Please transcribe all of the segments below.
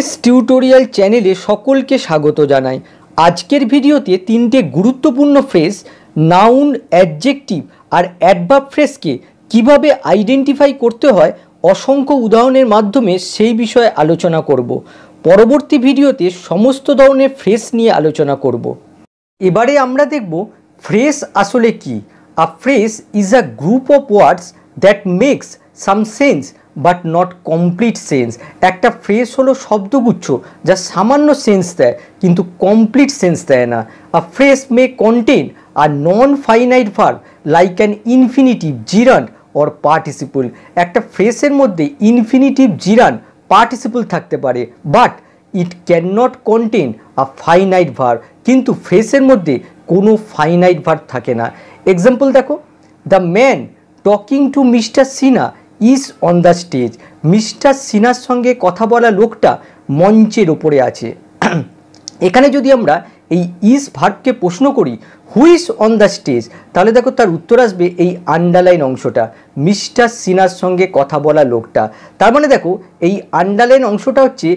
S tutorial চ্যানেলে সকলকে স্বাগত জানাই আজকের ভিডিওতে তিনটে গুরুত্বপূর্ণ ফ্রেজ নাউন অ্যাডজেক্টিভ আর অ্যাডভাব ফ্রেজকে কিভাবে আইডেন্টিফাই করতে হয় অসংখ্য উদাহরণের মাধ্যমে সেই বিষয়ে আলোচনা করব পরবর্তী ভিডিওতে সমস্ত ধরনের ফ্রেজ নিয়ে আলোচনা করব এবারে আমরা দেখব ফ্রেজ আসলে কি a phrase is a group of words that makes some sense but not complete sense একটা ফ্রেজ হলো শব্দগুচ্ছ যা সামান্য সেন্স দেয় কিন্তু কমপ্লিট সেন্স দেয় না a phrase may contain a non finite verb like an infinitive gerund or participle একটা ফ্রেসের মধ্যে ইনফিনিটিভ জিরান পার্টিসিপল থাকতে পারে but it cannot contain a finite verb কিন্তু ফ্রেসের মধ্যে কোনো ফাইনাইট ভার থাকে না এক্সাম্পল দেখো the man talking to mister Cena is on the stage mister সিনার সঙ্গে কথা বলা লোকটা মঞ্চের ওপরে আছে এখানে যদি আমরা এই ইস ভার্বকে প্রশ্ন করি হুইস অন দ্য স্টেজ তাহলে দেখো তার উত্তর আসবে এই আন্ডারলাইন অংশটা মিস্টার সিনার সঙ্গে কথা বলা লোকটা তার মানে দেখো এই আন্ডারলাইন অংশটা হচ্ছে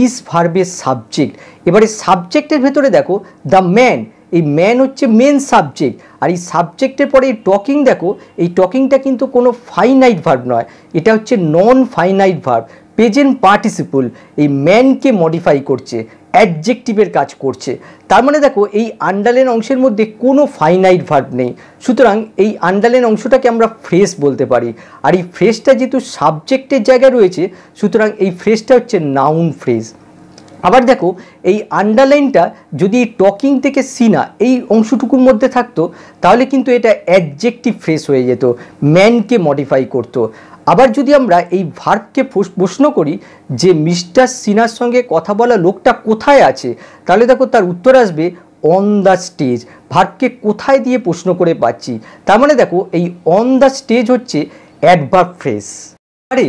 ইস ভার্বের সাবজেক্ট এবারে সাবজেক্টের ভেতরে দেখো দ্য ম্যান এই ম্যান হচ্ছে মেন সাবজেক্ট আর এই সাবজেক্টের পরে এই টকিং দেখো এই টকিংটা কিন্তু কোনো ফাইনাইট ভার্ব নয় এটা হচ্ছে non finite verb present participle এই ম্যানকে মডিফাই করছে অ্যাডজেক্টিভের কাজ করছে তার মানে দেখো এই আন্ডারলাইন অংশের মধ্যে কোনো ফাইনাইট ভার্ব নেই সুতরাং এই আন্ডারলাইন অংশটাকে আমরা ফ্রেশ বলতে পারি আর এই ফ্রেশটা যেহেতু সাবজেক্টের জায়গায় রয়েছে সুতরাং এই ফ্রেশটা হচ্ছে নাউন ফ্রেশ আবার দেখো এই আন্ডারলাইনটা যদি টকিং থেকে সিনা এই অংশটুকুর মধ্যে থাকতো তাহলে কিন্তু এটা অ্যাডজেক্টিভ ফ্রেস হয়ে যেত ম্যানকে মডিফাই করতো আবার যদি আমরা এই ভার্ককে প্রশ্ন করি যে মিস্টার সিনার সঙ্গে কথা বলা লোকটা কোথায় আছে তাহলে দেখো তার উত্তর আসবে অন দ্য স্টেজ ভার্ককে কোথায় দিয়ে প্রশ্ন করে পাচ্ছি তার মানে দেখো এই অন দ্য স্টেজ হচ্ছে অ্যাডভার্ব ফ্রেস আরে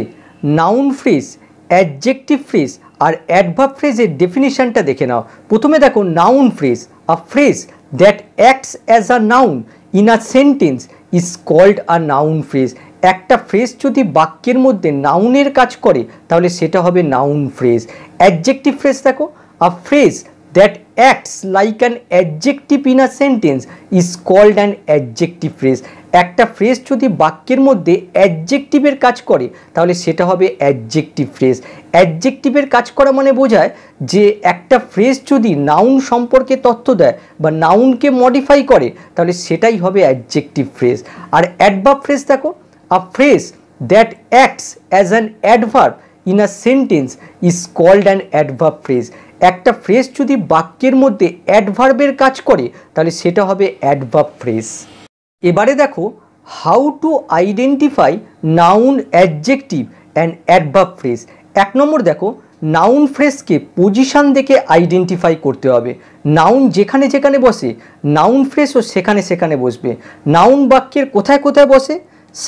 নাউন ফ্রেস অ্যাডজেক্টিভ ফ্রেস আর অ্যাডভাব ফ্রেজের ডেফিনিশনটা দেখে নাও প্রথমে দেখো noun phrase a phrase that acts as a noun in a sentence is called a noun phrase একটা ফ্রেজ যদি বাক্যের মধ্যে নাউনের কাজ করে তাহলে সেটা হবে নাউন ফ্রেজ অ্যাডজেক্টিভ ফ্রেজ দেখো a phrase that acts like an adjective in a sentence is called an adjective phrase একটা ফ্রেজ যদি বাক্যের মধ্যে অ্যাডজেক্টিভের কাজ করে তাহলে সেটা হবে অ্যাডজেক্টিভ ফ্রেজ অ্যাডজেক্টিভের কাজ করা মানে বোঝায় যে একটা ফ্রেজ যদি নাউন সম্পর্কে তথ্য দেয় বা নাউনকে মডিফাই করে তাহলে সেটাই হবে অ্যাডজেক্টিভ ফ্রেজ আর অ্যাডভার্ব ফ্রেজ দেখো a phrase that acts as an adverb in a sentence is called an adverb phrase একটা ফ্রেজ যদি বাক্যের মধ্যে অ্যাডভার্বের কাজ করে তাহলে সেটা হবে অ্যাডভার্ব ফ্রেজ এবারে দেখো how to identify noun adjective and adverb phrase এক নম্বর দেখো নাউন ফ্রেসকে পজিশান দেখে আইডেন্টিফাই করতে হবে নাউন যেখানে যেখানে বসে নাউন ফ্রেশও সেখানে সেখানে বসবে নাউন বাক্যের কোথায় কোথায় বসে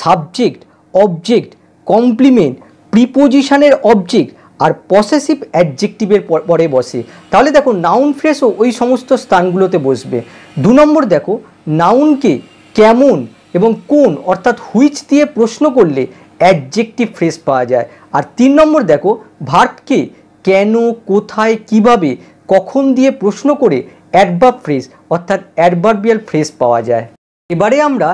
সাবজেক্ট অবজেক্ট কমপ্লিমেন্ট প্রিপোজিশানের অবজেক্ট আর পসেসিভ অ্যাডজেক্টিভের পরে বসে তাহলে দেখো নাউন ফ্রেশও ওই সমস্ত স্থানগুলোতে বসবে দু নম্বর দেখো নাউনকে কেমন এবং কোন অর্থাৎ হুইচ দিয়ে প্রশ্ন করলে অ্যাডজেক্টিভ ফ্রেজ পাওয়া যায় আর তিন নম্বর দেখো ভার্বকে কেন কোথায় কিভাবে কখন দিয়ে প্রশ্ন করে অ্যাডভার্ব ফ্রেজ অর্থাৎ অ্যাডভার্বিয়াল ফ্রেজ পাওয়া যায় এবারে আমরা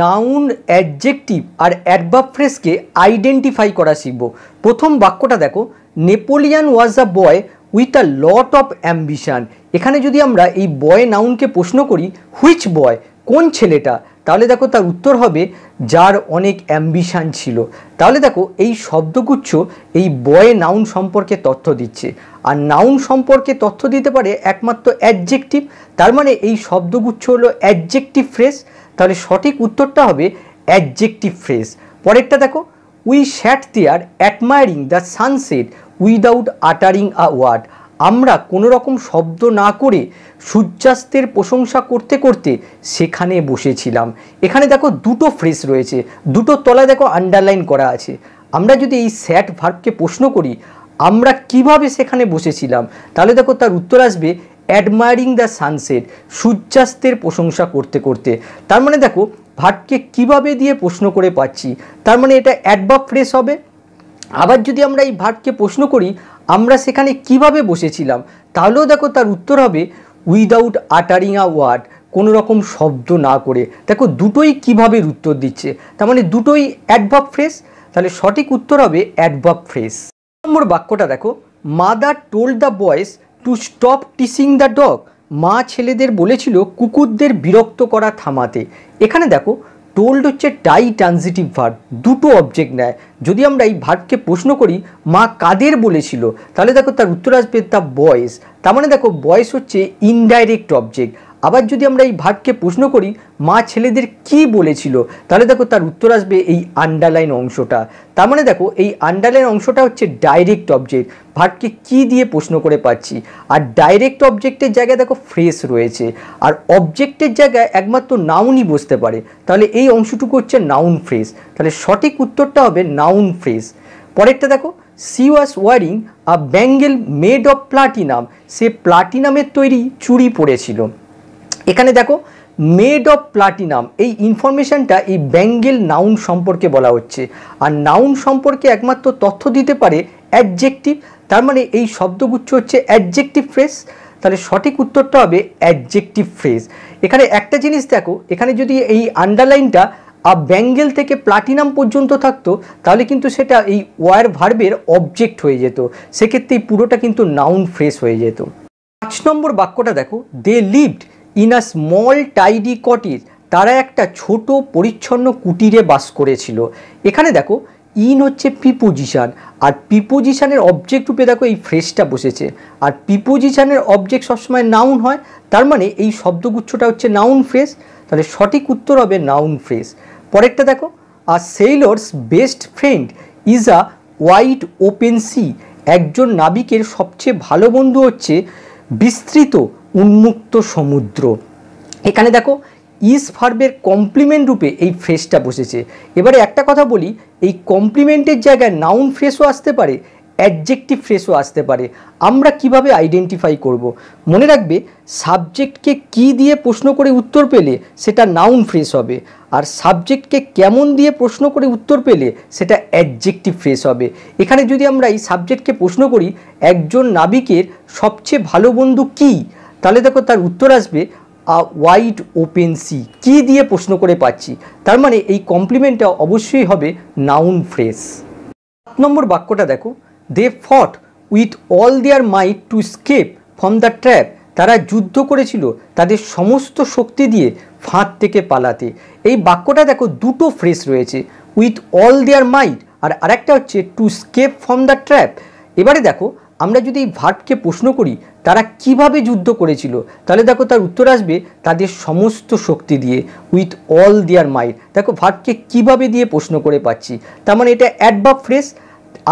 নাউন অ্যাডজেক্টিভ আর অ্যাডভার্ব ফ্রেজকে আইডেন্টিফাই করা শিখব প্রথম বাক্যটা দেখো Napoleon was a boy with a lot of ambition এখানে যদি আমরা এই বয় নাউনকে প্রশ্ন করি হুইচ বয় কোন ছেলেটা তাহলে দেখো তার উত্তর হবে যার অনেক অ্যাম্বিশান ছিল তাহলে দেখো এই শব্দগুচ্ছ এই বয়ে নাউন সম্পর্কে তথ্য দিচ্ছে আর নাউন সম্পর্কে তথ্য দিতে পারে একমাত্র অ্যাডজেক্টিভ তার মানে এই শব্দগুচ্ছ হলো অ্যাডজেক্টিভ ফ্রেশ তাহলে সঠিক উত্তরটা হবে অ্যাডজেক্টিভ ফ্রেশ পরেরটা দেখো we sat there admiring the sunset without uttering a word আমরা কোনো রকম শব্দ না করে সূর্যাস্তের প্রশংসা করতে করতে সেখানে বসেছিলাম এখানে দেখো দুটো ফ্রেশ রয়েছে দুটো তলায় দেখো আন্ডারলাইন করা আছে আমরা যদি এই স্যাট ভার্বকে প্রশ্ন করি আমরা কিভাবে সেখানে বসেছিলাম তাহলে দেখো তার উত্তর আসবে অ্যাডমায়ারিং দ্য সানসেট সূর্যাস্তের প্রশংসা করতে করতে তার মানে দেখো ভাটকে কিভাবে দিয়ে প্রশ্ন করে পাচ্ছি তার মানে এটা অ্যাডভাব ফ্রেশ হবে আবার যদি আমরা এই ভাটকে প্রশ্ন করি আমরা সেখানে কিভাবে বসেছিলাম তাহলেও দেখো তার উত্তর হবে উইদাউট আটারিং আ ওয়ার্ড কোনো রকম শব্দ না করে দেখো দুটোই কিভাবে উত্তর দিচ্ছে তার মানে দুটোই অ্যাডভাব ফ্রেস তাহলে সঠিক উত্তর হবে অ্যাডভাব ফ্রেস নম্বর বাক্যটা দেখো mother told the boys to stop teasing the dog মা ছেলেদের বলেছিল কুকুরদের বিরক্ত করা থামাতে এখানে দেখো টোল্ড হচ্ছে টাই ট্রানজিটিভ ভার দুটো অবজেক্ট নেয় যদি আমরা এই ভার্বকে প্রশ্ন করি মা কাদের বলেছিল তাহলে দেখো তার উত্তর আসবে দ্য বয়েস তার মানে দেখো বয়েস হচ্ছে ইনডাইরেক্ট অবজেক্ট আবার যদি আমরা এই ভাগকে প্রশ্ন করি মা ছেলেদের কি বলেছিল তাহলে দেখো তার উত্তর আসবে এই আন্ডারলাইন অংশটা তার মানে দেখো এই আন্ডারলাইন অংশটা হচ্ছে ডাইরেক্ট অবজেক্ট ভাটকে কি দিয়ে প্রশ্ন করে পাচ্ছি আর ডাইরেক্ট অবজেক্টের জায়গায় দেখো ফ্রেশ রয়েছে আর অবজেক্টের জায়গায় একমাত্র নাউনই বসতে পারে তাহলে এই অংশটুকু হচ্ছে নাউন ফ্রেশ তাহলে সঠিক উত্তরটা হবে নাউন ফ্রেশ পরেরটা দেখো she was wearing a bangle made of platinum সে প্লাটিনামের তৈরি চুরি পড়েছিল এখানে দেখো মেড অফ প্লাটিনাম এই ইনফরমেশানটা এই ব্যাঙ্গেল নাউন সম্পর্কে বলা হচ্ছে আর নাউন সম্পর্কে একমাত্র তথ্য দিতে পারে অ্যাডজেক্টিভ তার মানে এই শব্দগুচ্ছ হচ্ছে অ্যাডজেক্টিভ ফ্রেস তাহলে সঠিক উত্তরটা হবে অ্যাডজেক্টিভ ফ্রেস এখানে একটা জিনিস দেখো এখানে যদি এই আন্ডারলাইনটা আর ব্যাঙ্গেল থেকে প্লাটিনাম পর্যন্ত থাকতো তাহলে কিন্তু সেটা এই ওয়ার ভার্বের অবজেক্ট হয়ে যেত সেক্ষেত্রে এই পুরোটা কিন্তু নাউন ফ্রেশ হয়ে যেত পাঁচ নম্বর বাক্যটা দেখো they lived in a small tidy cottage তারা একটা ছোট পরিচ্ছন্ন কুটিরে বাস করেছিল এখানে দেখো ইন হচ্ছে পিপোজিশান আর পিপোজিশানের অবজেক্ট রূপে দেখো এই ফ্রেশটা বসেছে আর পিপোজিশানের অবজেক্ট সবসময় নাউন হয় তার মানে এই শব্দগুচ্ছটা হচ্ছে নাউন ফ্রেশ তাহলে সঠিক উত্তর হবে নাউন ফ্রেশ পরেরটা দেখো আর sailor's best friend is a white open sea একজন নাবিকের সবচেয়ে ভালো বন্ধু হচ্ছে বিস্তৃত উন্মুক্ত সমুদ্র এখানে দেখো ইস ফার্বের কমপ্লিমেন্ট রূপে এই ফ্রেসটা বসেছে এবারে একটা কথা বলি এই কমপ্লিমেন্টের জায়গায় নাউন ফ্রেসও আসতে পারে অ্যাডজেক্টিভ ফ্রেশও আসতে পারে আমরা কিভাবে আইডেন্টিফাই করব। মনে রাখবে সাবজেক্টকে কি দিয়ে প্রশ্ন করে উত্তর পেলে সেটা নাউন ফ্রেশ হবে আর সাবজেক্টকে কেমন দিয়ে প্রশ্ন করে উত্তর পেলে সেটা অ্যাডজেক্টিভ ফ্রেশ হবে এখানে যদি আমরা এই সাবজেক্টকে প্রশ্ন করি একজন নাবিকের সবচেয়ে ভালো বন্ধু কি তাহলে দেখো তার উত্তর আসবে ওয়াইড ওপেন সি কী দিয়ে প্রশ্ন করে পাচ্ছি তার মানে এই কমপ্লিমেন্টটা অবশ্যই হবে নাউন ফ্রেশ সাত নম্বর বাক্যটা দেখো they fought with all their might to escape from the trap তারা যুদ্ধ করেছিল তাদের সমস্ত শক্তি দিয়ে ফাঁদ থেকে পালাতে এই বাক্যটা দেখো দুটো ফ্রেশ রয়েছে উইথ অল দেয়ার মাইট আর আরেকটা হচ্ছে to escape from the trap এবারে দেখো আমরা যদি এই ভার্বকে প্রশ্ন করি তারা কিভাবে যুদ্ধ করেছিল তাহলে দেখো তার উত্তর আসবে তাদের সমস্ত শক্তি দিয়ে উইথ অল দেয়ার মাইট দেখো ভার্বকে কিভাবে দিয়ে প্রশ্ন করে পাচ্ছি তার মানে এটা অ্যাডভাব ফ্রেশ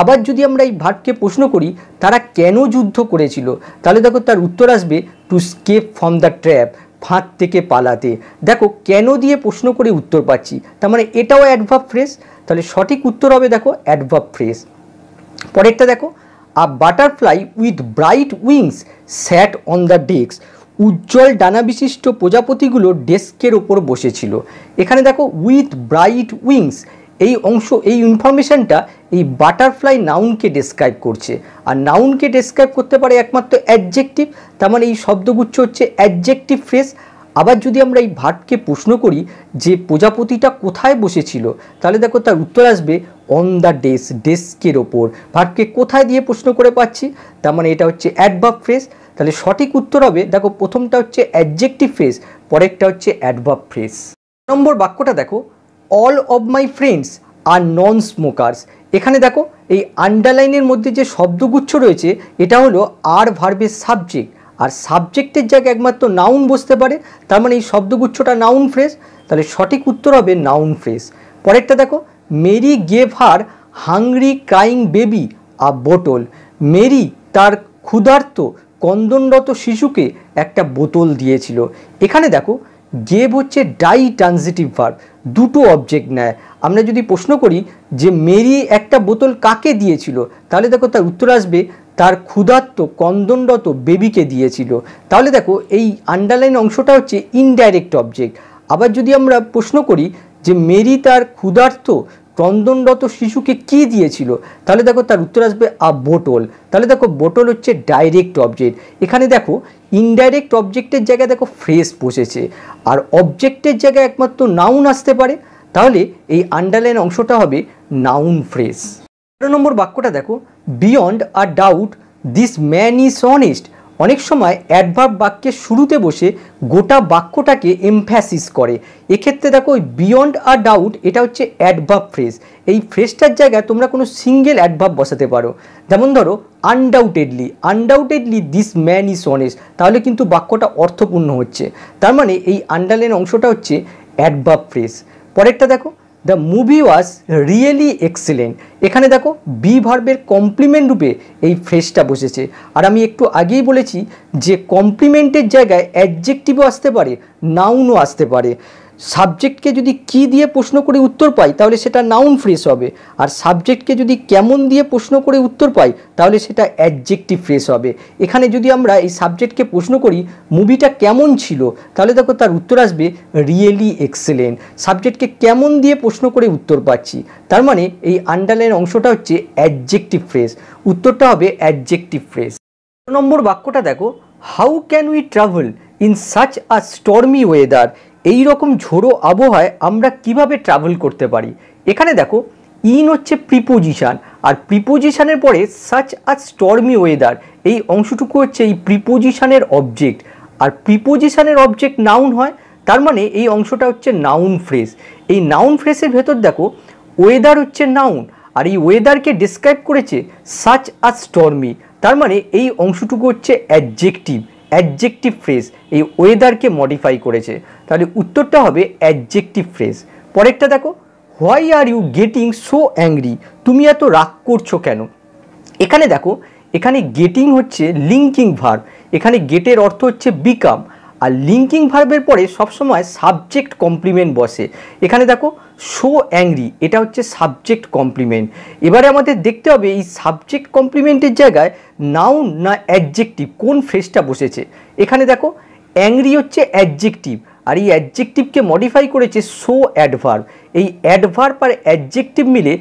আবার যদি আমরা এই ভাটকে প্রশ্ন করি তারা কেন যুদ্ধ করেছিল তাহলে দেখো তার উত্তর আসবে to escape from the trap ফাঁদ থেকে পালাতে দেখো কেন দিয়ে প্রশ্ন করে উত্তর পাচ্ছি তার মানে এটাও অ্যাডভাব ফ্রেস তাহলে সঠিক উত্তর হবে দেখো অ্যাডভাব ফ্রেস পরেরটা দেখো a butterfly with bright wings sat on the desk উজ্জ্বল ডানা বিশিষ্ট প্রজাপতিগুলো ডেস্কের ওপর বসেছিল এখানে দেখো উইথ ব্রাইট উইংস এই অংশ এই ইনফরমেশানটা এই বাটারফ্লাই নাউনকে ডেসক্রাইব করছে আর নাউনকে ডেসক্রাইব করতে পারে একমাত্র অ্যাডজেক্টিভ তার মানে এই শব্দগুচ্ছ হচ্ছে অ্যাডজেক্টিভ ফ্রেস আবার যদি আমরা এই ভাটকে প্রশ্ন করি যে প্রজাপতিটা কোথায় বসেছিল তাহলে দেখো তার উত্তর আসবে অন দ্য ডেস্ক ডেস্কের ওপর ভাটকে কোথায় দিয়ে প্রশ্ন করে পাচ্ছি তার মানে এটা হচ্ছে অ্যাডভাব ফ্রেস তাহলে সঠিক উত্তর হবে দেখো প্রথমটা হচ্ছে অ্যাডজেক্টিভ ফ্রেস পরেরটা হচ্ছে অ্যাডভাব ফ্রেস নম্বর বাক্যটা দেখো all of my friends are non smokers এখানে দেখো এই আন্ডারলাইনের মধ্যে যে শব্দগুচ্ছ রয়েছে এটা হলো আর ভার্বের সাবজেক্ট আর সাবজেক্টের জায়গায় একমাত্র নাউন বসতে পারে তার মানে এই শব্দগুচ্ছটা নাউন ফ্রেস তাহলে সঠিক উত্তর হবে নাউন ফ্রেস পরেরটা দেখো Mary gave her hungry crying baby a bottle Mary তার ক্ষুধার্ত কন্দনরত শিশুকে একটা বোতল দিয়েছিল এখানে দেখো গেব হচ্ছে ডাই ট্রানজিটিভ ভার্ব দুটো অবজেক্ট নেয় আমরা যদি প্রশ্ন করি যে মেরি একটা বোতল কাকে দিয়েছিল তাহলে দেখো তার উত্তর আসবে তার ক্ষুধার্ত কন্দনরত বেবিকে দিয়েছিল তাহলে দেখো এই আন্ডারলাইন অংশটা হচ্ছে ইনডাইরেক্ট অবজেক্ট আবার যদি আমরা প্রশ্ন করি যে মেরি তার ক্ষুধার্ত ক্রন্দনরত শিশুকে কি দিয়েছিল তাহলে দেখো তার উত্তর আসবে আ বোটল তাহলে দেখো বোটল হচ্ছে ডাইরেক্ট অবজেক্ট এখানে দেখো ইনডাইরেক্ট অবজেক্টের জায়গায় দেখো ফ্রেস বসেছে আর অবজেক্টের জায়গায় একমাত্র নাউন আসতে পারে তাহলে এই আন্ডারলাইন অংশটা হবে নাউন ফ্রেস তেরো নম্বর বাক্যটা দেখো beyond a doubt this man is honest অনেক সময় অ্যাডভার্ব বাক্যের শুরুতে বসে গোটা বাক্যটাকে এমফ্যাসিস করে এক্ষেত্রে দেখো ওই বিয়ন্ড আ ডাউট এটা হচ্ছে অ্যাডভার্ব ফ্রেজ এই ফ্রেজটার জায়গায় তোমরা কোনো সিঙ্গেল অ্যাডভার্ব বসাতে পারো যেমন ধরো undoubtedly undoubtedly this man is honest তাহলে কিন্তু বাক্যটা অর্থপূর্ণ হচ্ছে তার মানে এই আন্ডারলাইন অংশটা হচ্ছে অ্যাডভার্ব ফ্রেজ পরেরটা দেখো the movie was really excellent এখানে দেখো বি ভার্বের কমপ্লিমেন্ট রূপে এই ফ্রেসটা বসেছে আর আমি একটু আগেই বলেছি যে কমপ্লিমেন্টের জায়গায় অ্যাডজেক্টিভও আসতে পারে নাউনও আসতে পারে সাবজেক্টকে যদি কি দিয়ে প্রশ্ন করে উত্তর পাই তাহলে সেটা নাউন ফ্রেস হবে আর সাবজেক্টকে যদি কেমন দিয়ে প্রশ্ন করে উত্তর পাই তাহলে সেটা অ্যাডজেক্টিভ ফ্রেস হবে এখানে যদি আমরা এই সাবজেক্টকে প্রশ্ন করি মুভিটা কেমন ছিল তাহলে দেখো তার উত্তর আসবে রিয়েলি এক্সেলেন্ট সাবজেক্টকে কেমন দিয়ে প্রশ্ন করে উত্তর পাচ্ছি তার মানে এই আন্ডারলাইন অংশটা হচ্ছে অ্যাডজেক্টিভ ফ্রেস উত্তরটা হবে অ্যাডজেক্টিভ ফ্রেস নম্বর বাক্যটা দেখো how can we travel in such a stormy weather এই রকম ঝোড়ো আবহাওয়ায় আমরা কিভাবে ট্রাভেল করতে পারি এখানে দেখো ইন হচ্ছে প্রিপোজিশান আর প্রিপোজিশানের পরে সাচ আর স্টর্মি ওয়েদার এই অংশটুকু হচ্ছে এই প্রিপোজিশানের অবজেক্ট আর প্রিপোজিশানের অবজেক্ট নাউন হয় তার মানে এই অংশটা হচ্ছে নাউন ফ্রেস এই নাউন ফ্রেসের ভেতর দেখো ওয়েদার হচ্ছে নাউন আর এই ওয়েদারকে ডিসক্রাইব করেছে সাচ আর স্টর্মি তার মানে এই অংশটুকু হচ্ছে অ্যাডজেক্টিভ অ্যাডজেক্টিভ ফ্রেজ এই ওয়েদারকে মডিফাই করেছে তাহলে উত্তরটা হবে অ্যাডজেক্টিভ ফ্রেজ পরেরটা দেখো why are you getting so angry তুমি এত রাগ করছো কেন এখানে দেখো এখানে গেটিং হচ্ছে লিঙ্কিং ভার এখানে গেটের অর্থ হচ্ছে বিকাম আর লিঙ্কিং ভার্বের পরে সবসময় সাবজেক্ট কমপ্লিমেন্ট বসে এখানে দেখো সো অ্যাংরি এটা হচ্ছে সাবজেক্ট কমপ্লিমেন্ট এবারে আমাদের দেখতে হবে এই সাবজেক্ট কমপ্লিমেন্টের জায়গায় নাউন না অ্যাডজেক্টিভ কোন ফ্রেজটা বসেছে এখানে দেখো অ্যাংরি হচ্ছে অ্যাডজেক্টিভ আর এই অ্যাডজেক্টিভকে মডিফাই করেছে সো অ্যাডভার্ভ এই অ্যাডভার্ভ আর অ্যাডজেক্টিভ মিলে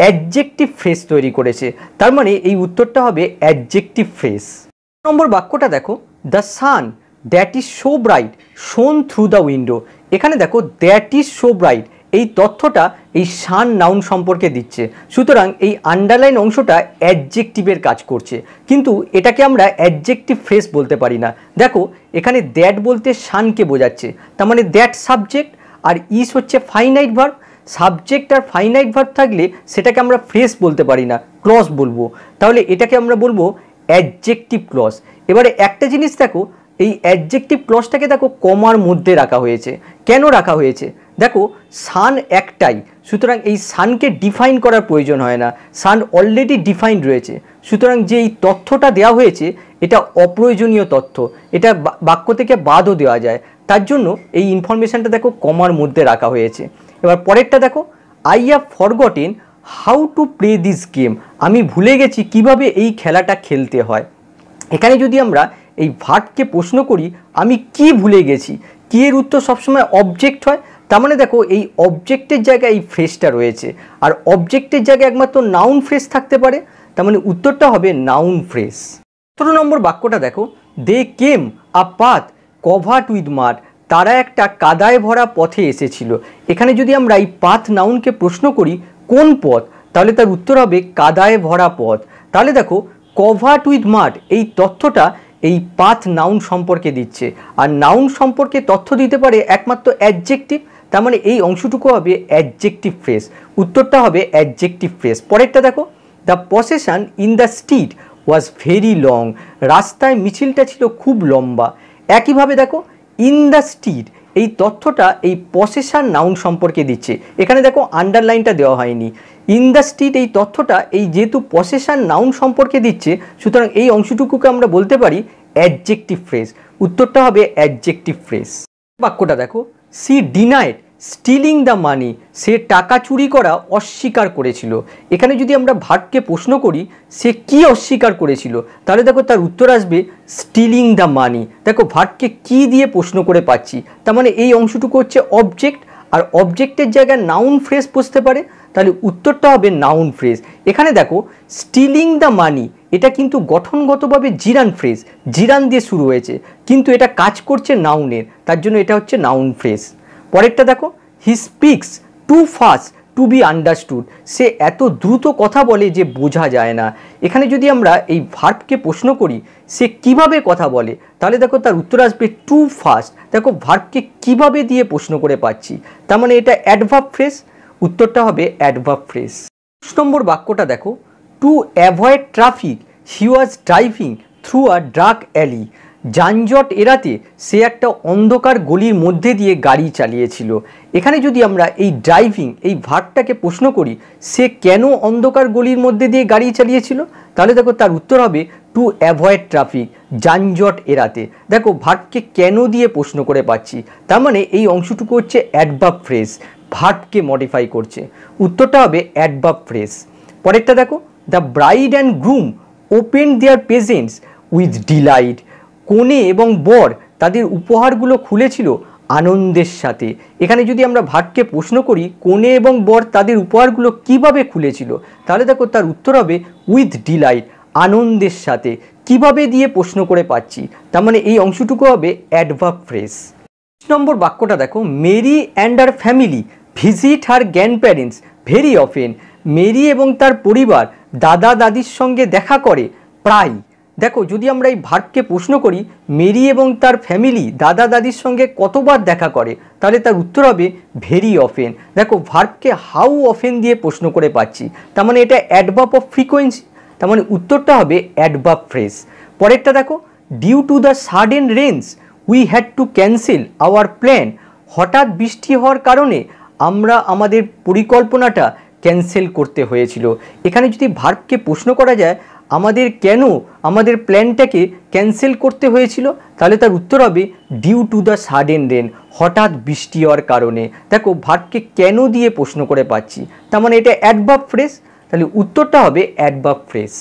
অ্যাডজেক্টিভ ফ্রেস তৈরি করেছে তার মানে এই উত্তরটা হবে অ্যাডজেক্টিভ ফ্রেস নম্বর বাক্যটা দেখো the sun that is so bright shone through the window এখানে দেখো দ্যাট ইজ শো ব্রাইট এই তথ্যটা এই সান নাউন সম্পর্কে দিচ্ছে সুতরাং এই আন্ডারলাইন অংশটা অ্যাডজেক্টিভের কাজ করছে কিন্তু এটাকে আমরা অ্যাডজেক্টিভ ফ্রেস বলতে পারি না দেখো এখানে দ্যাট বলতে সানকে বোঝাচ্ছে তার মানে দ্যাট সাবজেক্ট আর ইস হচ্ছে ফাইনাইট ভার্ব সাবজেক্ট আর ফাইনাইট ভার্ব থাকলে সেটাকে আমরা ফ্রেস বলতে পারি না ক্লস বলবো তাহলে এটাকে আমরা বলবো অ্যাডজেক্টিভ ক্লস এবারে একটা জিনিস দেখো এই অ্যাডজেক্টিভ ক্লসটাকে দেখো কমার মধ্যে রাখা হয়েছে কেন রাখা হয়েছে দেখো সান একটাই সুতরাং এই সানকে ডিফাইন করার প্রয়োজন হয় না সান অলরেডি ডিফাইন রয়েছে সুতরাং যে এই তথ্যটা দেওয়া হয়েছে এটা অপ্রয়োজনীয় তথ্য এটা বাক্য থেকে বাদও দেওয়া যায় তার জন্য এই ইনফরমেশানটা দেখো কমার মধ্যে রাখা হয়েছে এবার পরেরটা দেখো I have forgotten how to play this game আমি ভুলে গেছি কিভাবে এই খেলাটা খেলতে হয় এখানে যদি আমরা এই ভাটকে প্রশ্ন করি আমি কি ভুলে গেছি কি এর উত্তর সবসময় অবজেক্ট হয় তার মানে দেখো এই অবজেক্টের জায়গায় এই ফ্রেজটা রয়েছে আর অবজেক্টের জায়গায় একমাত্র নাউন ফ্রেজ থাকতে পারে তার মানে উত্তরটা হবে নাউন ফ্রেজ সতেরো নম্বর বাক্যটা দেখো they came a path covered with মাঠ তারা একটা কাদায় ভরা পথে এসেছিল এখানে যদি আমরা এই পাথ নাউনকে প্রশ্ন করি কোন পথ তাহলে তার উত্তর হবে কাদায় ভরা পথ তাহলে দেখো কভার্ট উইথ মাঠ এই তথ্যটা এই পাথ নাউন সম্পর্কে দিচ্ছে আর নাউন সম্পর্কে তথ্য দিতে পারে একমাত্র অ্যাডজেক্টিভ তার মানে এই অংশটুকু হবে অ্যাডজেক্টিভ ফ্রেস উত্তরটা হবে অ্যাডজেক্টিভ ফ্রেস পরেরটা দেখো the procession in the street was very long রাস্তায় মিছিলটা ছিল খুব লম্বা একইভাবে দেখো ইন দ্য স্ট্রিট এই তথ্যটা এই পসেসার নাউন সম্পর্কে দিচ্ছে এখানে দেখো আন্ডারলাইনটা দেওয়া হয়নি ইন স্ট্রিট এই তথ্যটা এই যেহেতু পসেসার নাউন সম্পর্কে দিচ্ছে সুতরাং এই অংশটুকুকে আমরা বলতে পারি অ্যাডজেক্টিভ ফ্রেজ উত্তরটা হবে অ্যাডজেক্টিভ ফ্রেজ বাক্যটা দেখো she denied stealing the money সে টাকা চুরি করা অস্বীকার করেছিল এখানে যদি আমরা ভাটকে প্রশ্ন করি সে কি অস্বীকার করেছিল তাহলে দেখো তার উত্তর আসবে স্টিলিং দ্য মানি দেখো ভাটকে কি দিয়ে প্রশ্ন করে পাচ্ছি তার মানে এই অংশটুকু হচ্ছে অবজেক্ট আর অবজেক্টের জায়গায় নাউন ফ্রেজ বসতে পারে তাহলে উত্তরটা হবে নাউন ফ্রেজ এখানে দেখো স্টিলিং দ্য মানি এটা কিন্তু গঠনগতভাবে জিরান ফ্রেজ জিরান দিয়ে শুরু হয়েছে কিন্তু এটা কাজ করছে নাউনের তার জন্য এটা হচ্ছে নাউন ফ্রেজ পরেরটা দেখো he speaks too fast to be understood সে এত দ্রুত কথা বলে যে বোঝা যায় না এখানে যদি আমরা এই ভার্ভকে প্রশ্ন করি সে কিভাবে কথা বলে তাহলে দেখো তার উত্তর আসবে টু ফাস্ট দেখো ভার্ভকে কিভাবে দিয়ে প্রশ্ন করে পাচ্ছি তার মানে এটা অ্যাডভার্ব ফ্রেস উত্তরটা হবে অ্যাডভার্ব ফ্রেস দশ নম্বর বাক্যটা দেখো to avoid traffic he was driving through a dark alley যানজট এড়াতে সে একটা অন্ধকার গলির মধ্যে দিয়ে গাড়ি চালিয়েছিল এখানে যদি আমরা এই ড্রাইভিং এই ভাগটাকে প্রশ্ন করি সে কেন অন্ধকার গলির মধ্যে দিয়ে গাড়ি চালিয়েছিল তাহলে দেখো তার উত্তর হবে টু অ্যাভয়েড ট্রাফিক যানজট এড়াতে দেখো ভাগকে কেন দিয়ে প্রশ্ন করে পাচ্ছি তার মানে এই অংশটুকু হচ্ছে অ্যাডবাব ফ্রেস ভাগকে মডিফাই করছে উত্তরটা হবে অ্যাডবাব ফ্রেস পরেরটা দেখো the bride and groom open their presents with delight কনে এবং বর তাদের উপহারগুলো খুলেছিল আনন্দের সাথে এখানে যদি আমরা ভাটকে প্রশ্ন করি কনে এবং বর তাদের উপহারগুলো কিভাবে খুলেছিল তাহলে দেখো তার উত্তর হবে উইথ ডিলাইট আনন্দের সাথে কিভাবে দিয়ে প্রশ্ন করে পাচ্ছি তার মানে এই অংশটুকু হবে অ্যাডভার্ব ফ্রেজ নম্বর বাক্যটা দেখো Mary and her family visit her grandparents very often মেরি এবং তার পরিবার দাদা দাদির সঙ্গে দেখা করে প্রায় দেখো যদি আমরা এই ভার্বকে প্রশ্ন করি মেরি এবং তার ফ্যামিলি দাদা দাদির সঙ্গে কতবার দেখা করে তাহলে তার উত্তর হবে ভেরি অফেন দেখো ভার্বকে হাউ অফেন দিয়ে প্রশ্ন করে পাচ্ছি তার মানে এটা অ্যাডভাব অফ ফ্রিকোয়েন্সি তার মানে উত্তরটা হবে অ্যাডবাপ ফ্রেস পরেরটা দেখো due to the sudden rain we had to cancel our plan হঠাৎ বৃষ্টি হওয়ার কারণে আমরা আমাদের পরিকল্পনাটা ক্যান্সেল করতে হয়েছিল এখানে যদি ভার্বকে প্রশ্ন করা যায় আমাদের কেন আমাদের প্ল্যানটাকে ক্যান্সেল করতে হয়েছিল তাহলে তার উত্তর হবে due to the sudden rain হঠাৎ বৃষ্টি হওয়ার কারণে দেখো ভাটকে কেন দিয়ে প্রশ্ন করে পাচ্ছি তার মানে এটা অ্যাডবাব ফ্রেশ তাহলে উত্তরটা হবে অ্যাডবাব ফ্রেশ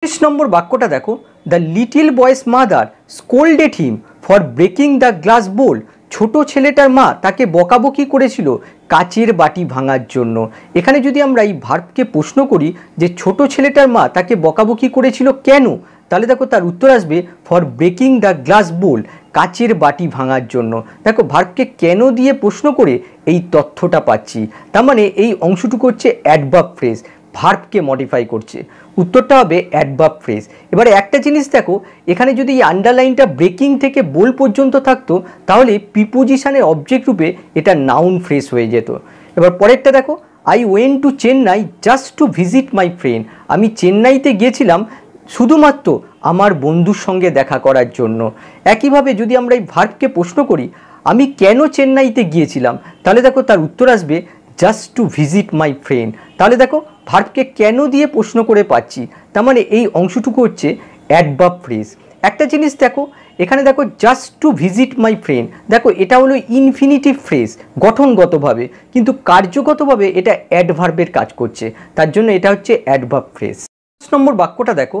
তেইশ নম্বর বাক্যটা দেখো the little boy's mother scolded him for breaking the glass bowl ছোট ছেলেটার মা তাকে বকাবকি করেছিল কাচের বাটি ভাঙার জন্য এখানে যদি আমরা এই ভার্বকে প্রশ্ন করি যে ছোট ছেলেটার মা তাকে বকাবকি করেছিল কেন তাহলে দেখো তার উত্তর আসবে for breaking the glass bowl কাচের বাটি ভাঙার জন্য দেখো ভার্বকে কেন দিয়ে প্রশ্ন করে এই তথ্যটা পাচ্ছি তার মানে এই অংশটুকু হচ্ছে অ্যাডভার্ব ফ্রেজ ভার্ভকে মডিফাই করছে উত্তরটা হবে অ্যাডভার্ব ফ্রেজ এবারে একটা জিনিস দেখো এখানে যদি এই আন্ডারলাইনটা ব্রেকিং থেকে বোল পর্যন্ত থাকতো তাহলে প্রিপোজিশানের অবজেক্ট রূপে এটা নাউন ফ্রেজ হয়ে যেত এবার পরেরটা দেখো I went to Chennai just to visit my friend আমি চেন্নাইতে গিয়েছিলাম শুধুমাত্র আমার বন্ধুর সঙ্গে দেখা করার জন্য একইভাবে যদি আমরা এই ভার্বকে প্রশ্ন করি আমি কেন চেন্নাইতে গিয়েছিলাম তাহলে দেখো তার উত্তর আসবে just to visit my friend তাহলে দেখো ভার্বকে কেন দিয়ে প্রশ্ন করে পাচ্ছি তার মানে এই অংশটুকু হচ্ছে অ্যাডভার্ব ফ্রেজ একটা জিনিস দেখো এখানে দেখো just to visit my friend দেখো এটা হলো ইনফিনিটিভ ফ্রেজ গঠনগতভাবে কিন্তু কার্যগতভাবে এটা অ্যাডভার্বের কাজ করছে তার জন্য এটা হচ্ছে অ্যাডভার্ব ফ্রেজ পাঁচ নম্বর বাক্যটা দেখো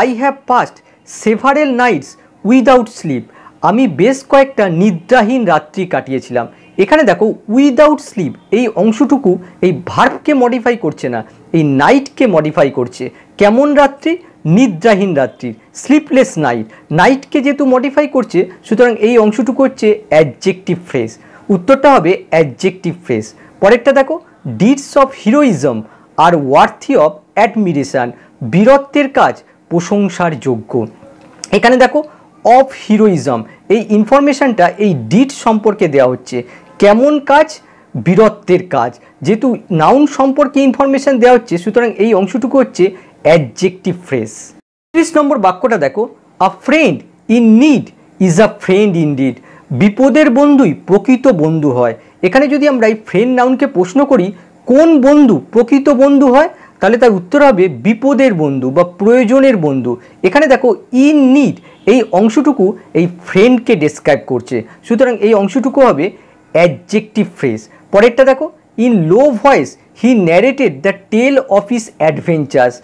I have passed several nights without sleep আমি বেশ কয়েকটা নিদ্রাহীন রাত্রি কাটিয়েছিলাম এখানে দেখো উইদাউট স্লিপ এই অংশটুকু এই ভার্ভকে মডিফাই করছে না এই নাইটকে মডিফাই করছে কেমন রাত্রি নিদ্রাহীন রাত্রির স্লিপলেস নাইট নাইটকে যেহেতু মডিফাই করছে সুতরাং এই অংশটুকু হচ্ছে অ্যাডজেক্টিভ ফ্রেস উত্তরটা হবে অ্যাডজেক্টিভ ফ্রেস পরেরটা দেখো deeds of heroism are worthy of admiration বীরত্বের কাজ প্রশংসার যোগ্য এখানে দেখো অফ হিরোইজম এই ইনফরমেশানটা এই ডিট সম্পর্কে দেওয়া হচ্ছে কেমন কাজ বীরত্বের কাজ যেহেতু নাউন সম্পর্কে ইনফরমেশান দেওয়া হচ্ছে সুতরাং এই অংশটুকু হচ্ছে অ্যাডজেক্টিভ ফ্রেস তিরিশ নম্বর বাক্যটা দেখো a friend in need is a friend indeed বিপদের বন্ধুই প্রকৃত বন্ধু হয় এখানে যদি আমরা এই ফ্রেন্ড নাউনকে প্রশ্ন করি কোন বন্ধু প্রকৃত বন্ধু হয় তাহলে তার উত্তর হবে বিপদের বন্ধু বা প্রয়োজনের বন্ধু এখানে দেখো ইন নিড এই অংশটুকু এই ফ্রেন্ডকে ডেসক্রাইব করছে সুতরাং এই অংশটুকু হবে অ্যাডজেক্টিভ ফ্রেজ পরেরটা দেখো in low voice he narrated the tale of his adventures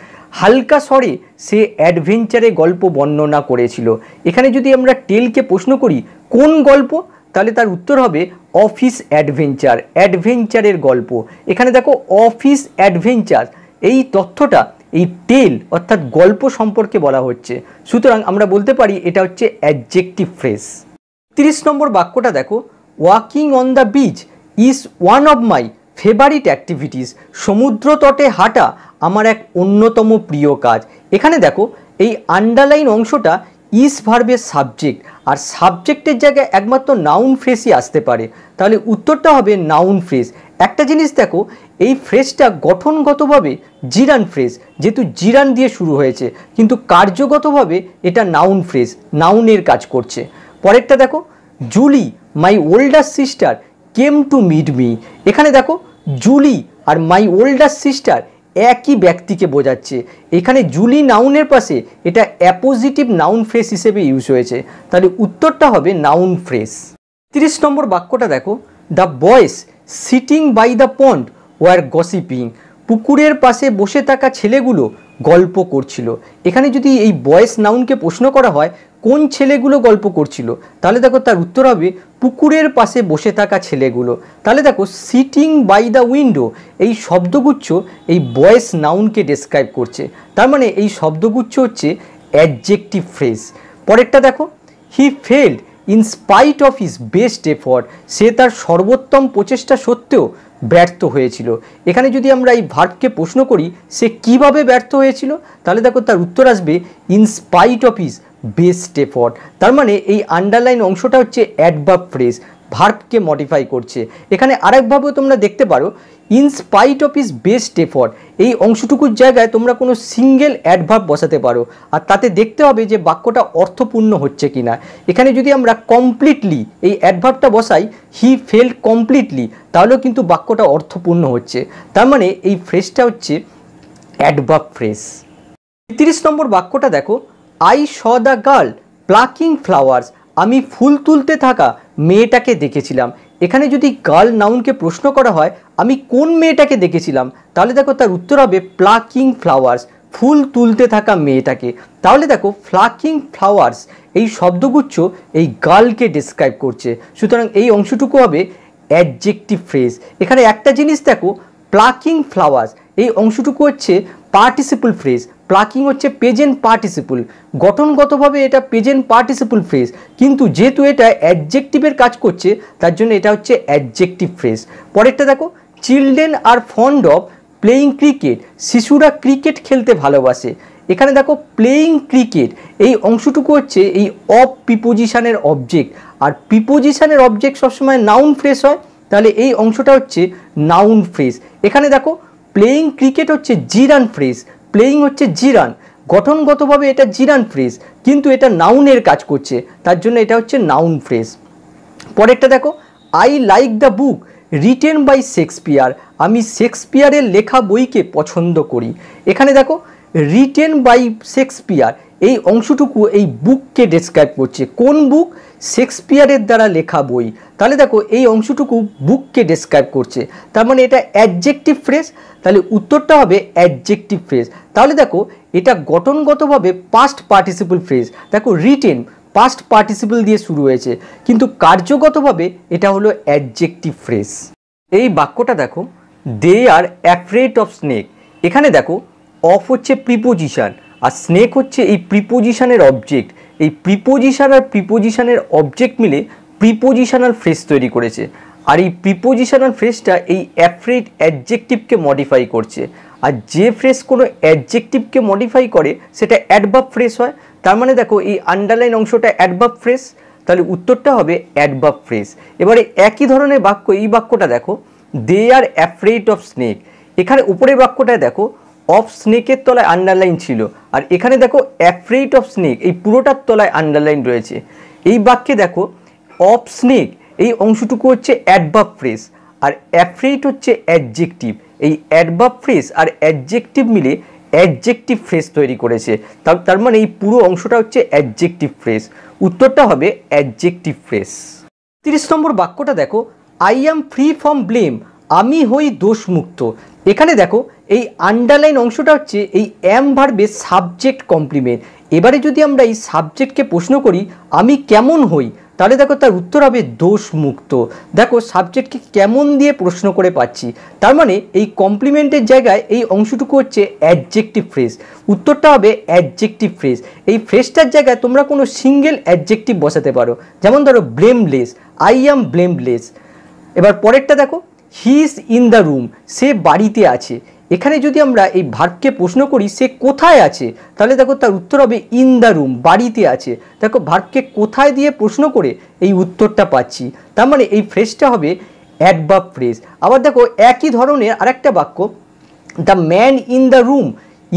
হালকা স্বরে সে অ্যাডভেঞ্চারে গল্প বর্ণনা করেছিল এখানে যদি আমরা টেলকে প্রশ্ন করি কোন গল্প তাহলে তার উত্তর হবে অফিস অ্যাডভেঞ্চার অ্যাডভেঞ্চারের গল্প এখানে দেখো অফিস অ্যাডভেঞ্চার এই তথ্যটা এই টেল অর্থাৎ গল্প সম্পর্কে বলা হচ্ছে সুতরাং আমরা বলতে পারি এটা হচ্ছে অ্যাডজেক্টিভ ফ্রেস তিরিশ নম্বর বাক্যটা দেখো walking on the beach is one of my favourite activities সমুদ্র তটে হাঁটা আমার এক অন্যতম প্রিয় কাজ এখানে দেখো এই আন্ডারলাইন অংশটা ইস ভার্বের সাবজেক্ট আর সাবজেক্টের জায়গায় একমাত্র নাউন ফ্রেসই আসতে পারে তাহলে উত্তরটা হবে নাউন ফ্রেস একটা জিনিস দেখো এই ফ্রেশটা গঠনগতভাবে জিরান ফ্রেশ যেহেতু জিরান দিয়ে শুরু হয়েছে কিন্তু কার্যগতভাবে এটা নাউন ফ্রেশ নাউনের কাজ করছে পরেরটা দেখো Julie my older sister came to meet me এখানে দেখো জুলি আর মাই ওল্ডার সিস্টার একই ব্যক্তিকে বোঝাচ্ছে এখানে জুলি নাউনের পাশে এটা অ্যাপোজিটিভ নাউন ফ্রেস হিসেবে ইউজ হয়েছে তাহলে উত্তরটা হবে নাউন ফ্রেস তিরিশ নম্বর বাক্যটা দেখো the boys sitting by the pond were gossiping পুকুরের পাশে বসে থাকা ছেলেগুলো গল্প করছিল এখানে যদি এই বয়েস নাউনকে প্রশ্ন করা হয় কোন ছেলেগুলো গল্প করছিল তাহলে দেখো তার উত্তর হবে পুকুরের পাশে বসে থাকা ছেলেগুলো তাহলে দেখো সিটিং বাই দ্য উইন্ডো এই শব্দগুচ্ছ এই বয়েস নাউনকে ডেসক্রাইব করছে তার মানে এই শব্দগুচ্ছ হচ্ছে অ্যাডজেক্টিভ ফ্রেজ পরেরটা দেখো he failed in spite of his best effort সে তার সর্বোত্তম প্রচেষ্টা সত্ত্বেও ব্যর্থ হয়েছিল এখানে যদি আমরা এই ভার্বকে প্রশ্ন করি সে কিভাবে ব্যর্থ হয়েছিল তাহলে দেখো তার উত্তর আসবে in spite of his best effort তার মানে এই আন্ডারলাইন অংশটা হচ্ছে অ্যাডভাব ফ্রেজ ভার্ভকে মডিফাই করছে এখানে আরেকভাবেও তোমরা দেখতে পারো in of his best effort এই অংশটুকুর জায়গায় তোমরা কোনো সিঙ্গেল অ্যাডভার্ব বসাতে পারো আর তাতে দেখতে হবে যে বাক্যটা অর্থপূর্ণ হচ্ছে কি না এখানে যদি আমরা কমপ্লিটলি এই অ্যাডভার্বটা বসাই হি ফেল কমপ্লিটলি তাহলেও কিন্তু বাক্যটা অর্থপূর্ণ হচ্ছে তার মানে এই ফ্রেজটা হচ্ছে অ্যাডভাব ফ্রেজ তিরিশ নম্বর বাক্যটা দেখো I saw the girl plucking flowers আমি ফুল তুলতে থাকা মেয়েটাকে দেখেছিলাম এখানে যদি গার্ল নাউনকে প্রশ্ন করা হয় আমি কোন মেয়েটাকে দেখেছিলাম তাহলে দেখো তার উত্তর হবে প্লাকিং ফ্লাওয়ার্স ফুল তুলতে থাকা মেয়েটাকে তাহলে দেখো ফ্লাকিং ফ্লাওয়ার্স এই শব্দগুচ্ছ এই গার্লকে ডিসক্রাইব করছে সুতরাং এই অংশটুকু হবে অ্যাডজেক্টিভ ফ্রেজ এখানে একটা জিনিস দেখো প্লাকিং ফ্লাওয়ার্স এই অংশটুকু হচ্ছে পার্টিসিপল ফ্রেজ প্লাকিং হচ্ছে প্রেজেন্ট পার্টিসিপুল গঠনগতভাবে এটা প্রেজেন্ট পার্টিসিপুল ফ্রেজ কিন্তু যেহেতু এটা অ্যাডজেক্টিভের কাজ করছে তার জন্য এটা হচ্ছে অ্যাডজেক্টিভ ফ্রেজ পরেরটা দেখো children are fond of playing cricket শিশুরা ক্রিকেট খেলতে ভালোবাসে এখানে দেখো প্লেয়িং ক্রিকেট এই অংশটুকু হচ্ছে এই অফ প্রিপোজিশানের অবজেক্ট আর প্রিপোজিশানের অবজেক্ট সবসময় নাউন ফ্রেশ হয় তাহলে এই অংশটা হচ্ছে নাউন ফ্রেজ এখানে দেখো প্লেয়িং ক্রিকেট হচ্ছে জিরান ফ্রেজ প্লেয়িং হচ্ছে জিরান গঠনগতভাবে এটা জিরান ফ্রেজ কিন্তু এটা নাউনের কাজ করছে তার জন্য এটা হচ্ছে নাউন ফ্রেজ পরেরটা দেখো I like the book written by Shakespeare আমি শেক্সপিয়ারের লেখা বইকে পছন্দ করি এখানে দেখো রিটেন বাই শেক্সপিয়ার এই অংশটুকু এই বুককে ডেসক্রাইব করছে কোন বুক শেক্সপিয়ারের দ্বারা লেখা বই তাহলে দেখো এই অংশটুকু বুককে ডেসক্রাইব করছে তার মানে এটা অ্যাডজেক্টিভ ফ্রেস তাহলে উত্তরটা হবে অ্যাডজেক্টিভ ফ্রেস তাহলে দেখো এটা গঠনগতভাবে পাস্ট পার্টিসিপল ফ্রেস দেখো রিটেন পাস্ট পার্টিসিপল দিয়ে শুরু হয়েছে কিন্তু কার্যগতভাবে এটা হলো অ্যাডজেক্টিভ ফ্রেস এই বাক্যটা দেখো they are afraid of snake এখানে দেখো অফ হচ্ছে প্রিপোজিশান আর স্নেক হচ্ছে এই প্রিপোজিশানের অবজেক্ট এই প্রিপোজিশান আর প্রিপোজিশানের অবজেক্ট মিলে প্রিপোজিশানাল ফ্রেস তৈরি করেছে আর এই প্রিপোজিশনাল ফ্রেসটা এই অ্যাফ্রেড অ্যাডজেক্টিভকে মডিফাই করছে আর যে ফ্রেস কোনো অ্যাডজেক্টিভকে মডিফাই করে সেটা অ্যাডবাব ফ্রেস হয় তার মানে দেখো এই আন্ডারলাইন অংশটা অ্যাডবাব ফ্রেস তাহলে উত্তরটা হবে অ্যাডবাব ফ্রেস এবারে একই ধরনের বাক্য এই বাক্যটা দেখো they are afraid of snake এখানে উপরের বাক্যটায় দেখো অফ স্নেকের তলায় আন্ডারলাইন ছিল আর এখানে দেখো অ্যাফ্রেট অফ স্নেক এই পুরোটার তলায় আন্ডারলাইন রয়েছে এই বাক্যে দেখো অফ স্নেক এই অংশটুকু হচ্ছে অ্যাডভাব ফ্রেস আর অ্যাফ্রেট হচ্ছে অ্যাডজেক্টিভ এই অ্যাডভাব ফ্রেস আর অ্যাডজেক্টিভ মিলে অ্যাডজেক্টিভ ফ্রেস তৈরি করেছে তার তার মানে এই পুরো অংশটা হচ্ছে অ্যাডজেক্টিভ ফ্রেস উত্তরটা হবে অ্যাডজেক্টিভ ফ্রেস তিরিশ নম্বর বাক্যটা দেখো I am free from blame আমি হই দোষমুক্ত এখানে দেখো এই আন্ডারলাইন অংশটা হচ্ছে এই অ্যাম ভার্বে সাবজেক্ট কমপ্লিমেন্ট এবারে যদি আমরা এই সাবজেক্টকে প্রশ্ন করি আমি কেমন হই তাহলে দেখো তার উত্তর হবে দোষমুক্ত দেখো সাবজেক্টকে কেমন দিয়ে প্রশ্ন করে পাচ্ছি তার মানে এই কমপ্লিমেন্টের জায়গায় এই অংশটুকু হচ্ছে অ্যাডজেক্টিভ ফ্রেজ উত্তরটা হবে অ্যাডজেক্টিভ ফ্রেজ এই ফ্রেজটার জায়গায় তোমরা কোনো সিঙ্গেল অ্যাডজেক্টিভ বসাতে পারো যেমন ধরো ব্লেমলেস আই অ্যাম ব্লেমলেস এবার পরেরটা দেখো he is in the room সে বাড়িতে আছে এখানে যদি আমরা এই ভার্বকে প্রশ্ন করি সে কোথায় আছে তাহলে দেখো তার উত্তর হবে ইন দ্য রুম বাড়িতে আছে দেখো ভার্বকে কোথায় দিয়ে প্রশ্ন করে এই উত্তরটা পাচ্ছি তার মানে এই ফ্রেজটা হবে অ্যাডভার্ব ফ্রেজ আবার দেখো একই ধরনের আরেকটা বাক্য the man in the room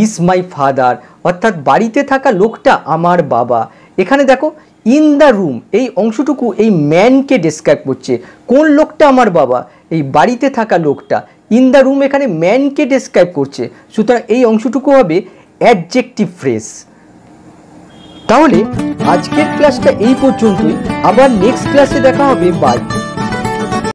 is my father অর্থাৎ বাড়িতে থাকা লোকটা আমার বাবা এখানে দেখো ইন দ্য রুম এই অংশটুকু এই ম্যানকে ডেসক্রাইব করছে কোন লোকটা আমার বাবা এই বাড়িতে থাকা লোকটা ইন দ্য রুম এখানে ম্যানকে ডেসক্রাইব করছে সুতরাং এই অংশটুকু হবে অ্যাডজেক্টিভ ফ্রেস তাহলে আজকের ক্লাসটা এই পর্যন্তই আবার নেক্সট ক্লাসে দেখা হবে বাই